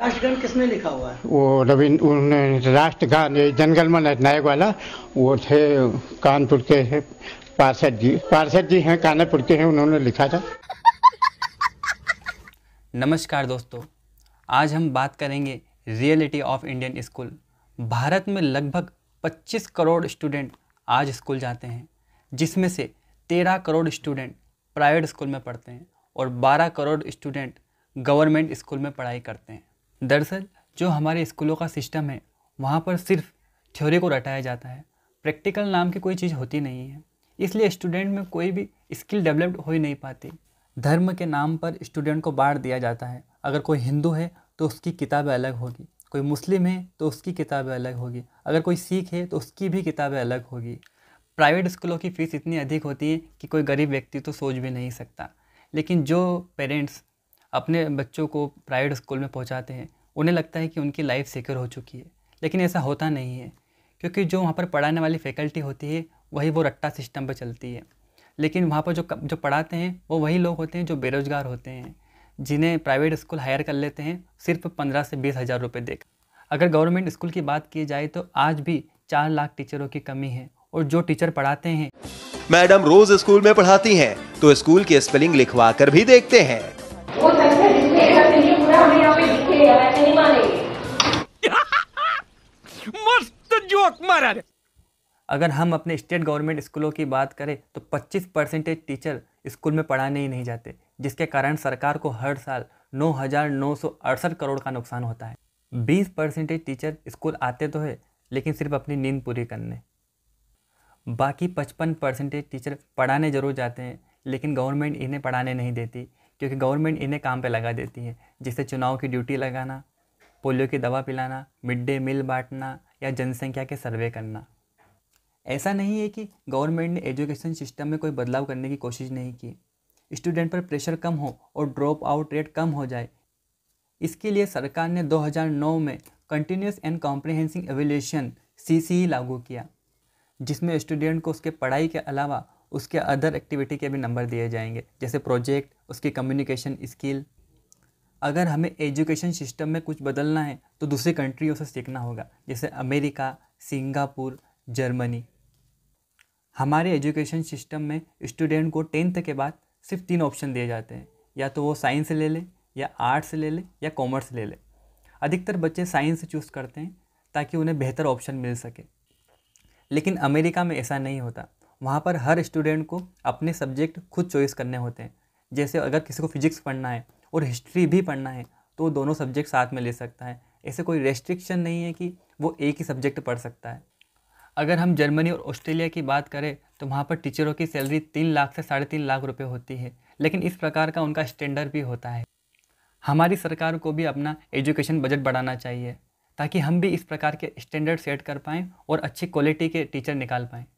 राष्ट्रगान किसने लिखा हुआ है वो रविंद्र राष्ट्रगान ये जनगणमन नायक वाला वो थे कानपुर के हैं पार्षद जी पार्षद जी हैं कानपुर के हैं उन्होंने लिखा था नमस्कार दोस्तों आज हम बात करेंगे reality of Indian school Bharat में लगभग 25 करोड़ स्टूडेंट आज स्कूल जाते हैं जिसमें से 13 करोड़ स्टूडेंट प्राइवेट स्कूल में पढ़ते हैं और 12 करोड़ स्टूडेंट गवर्नमेंट स्कूल में पढ़ाई करते हैं दरअसल जो हमारे स्कूलों का सिस्टम है वहाँ पर सिर्फ थ्योरी को रटाया जाता है प्रैक्टिकल नाम की कोई चीज़ होती नहीं है इसलिए स्टूडेंट में कोई भी स्किल डेवलप्ड हो ही नहीं पाती धर्म के नाम पर स्टूडेंट को बांट दिया जाता है अगर कोई हिंदू है तो उसकी किताबें अलग होगी कोई मुस्लिम है तो उसकी किताबें अलग होगी अगर कोई सिख है तो उसकी भी किताबें अलग होगी प्राइवेट स्कूलों की फ़ीस इतनी अधिक होती है कि कोई गरीब व्यक्ति तो सोच भी नहीं सकता लेकिन जो पेरेंट्स अपने बच्चों को प्राइवेट स्कूल में पहुँचाते हैं उन्हें लगता है कि उनकी लाइफ सिक्योर हो चुकी है लेकिन ऐसा होता नहीं है क्योंकि जो वहाँ पर पढ़ाने वाली फैकल्टी होती है वही वो रट्टा सिस्टम पर चलती है लेकिन वहाँ पर जो जो पढ़ाते हैं वो वही लोग होते हैं जो बेरोज़गार होते हैं जिन्हें प्राइवेट स्कूल हायर कर लेते हैं सिर्फ पंद्रह से बीस हज़ार रुपये देकर अगर गवर्नमेंट स्कूल की बात की जाए तो आज भी चार लाख टीचरों की कमी है और जो टीचर पढ़ाते हैं मैडम रोज स्कूल में पढ़ाती हैं तो स्कूल की स्पेलिंग लिखवा कर भी देखते हैं महाराज अगर हम अपने स्टेट गवर्नमेंट स्कूलों की बात करें तो 25 परसेंटेज टीचर स्कूल में पढ़ाने ही नहीं जाते जिसके कारण सरकार को हर साल नौ करोड़ का नुकसान होता है 20 परसेंटेज टीचर स्कूल आते तो है लेकिन सिर्फ अपनी नींद पूरी करने बाकी 55 परसेंटेज टीचर पढ़ाने ज़रूर जाते हैं लेकिन गवर्नमेंट इन्हें पढ़ाने नहीं देती क्योंकि गवर्नमेंट इन्हें काम पर लगा देती है जिससे चुनाव की ड्यूटी लगाना पोलियो की दवा पिलाना मिड डे मील बांटना या जनसंख्या के सर्वे करना ऐसा नहीं है कि गवर्नमेंट ने एजुकेशन सिस्टम में कोई बदलाव करने की कोशिश नहीं की स्टूडेंट पर प्रेशर कम हो और ड्रॉप आउट रेट कम हो जाए इसके लिए सरकार ने 2009 में continuous and comprehensive evolution C लागू किया जिसमें स्टूडेंट को उसके पढ़ाई के अलावा उसके अदर एक्टिविटी के भी नंबर दिए जाएंगे जैसे प्रोजेक्ट उसकी कम्युनिकेशन स्किल अगर हमें एजुकेशन सिस्टम में कुछ बदलना है तो दूसरी कंट्रियों से सीखना होगा जैसे अमेरिका सिंगापुर जर्मनी हमारे एजुकेशन सिस्टम में स्टूडेंट को टेंथ के बाद सिर्फ तीन ऑप्शन दिए जाते हैं या तो वो साइंस ले ले या आर्ट्स ले ले या कॉमर्स ले ले अधिकतर बच्चे साइंस चूज़ करते हैं ताकि उन्हें बेहतर ऑप्शन मिल सके लेकिन अमेरिका में ऐसा नहीं होता वहाँ पर हर स्टूडेंट को अपने सब्जेक्ट खुद चॉइस करने होते हैं जैसे अगर किसी को फिजिक्स पढ़ना है और हिस्ट्री भी पढ़ना है तो दोनों सब्जेक्ट साथ में ले सकता है ऐसे कोई रेस्ट्रिक्शन नहीं है कि वो एक ही सब्जेक्ट पढ़ सकता है अगर हम जर्मनी और ऑस्ट्रेलिया की बात करें तो वहाँ पर टीचरों की सैलरी तीन लाख से साढ़े तीन लाख रुपये होती है लेकिन इस प्रकार का उनका स्टैंडर्ड भी होता है हमारी सरकार को भी अपना एजुकेशन बजट बढ़ाना चाहिए ताकि हम भी इस प्रकार के स्टैंडर्ड सेट कर पाएँ और अच्छी क्वालिटी के टीचर निकाल पाएँ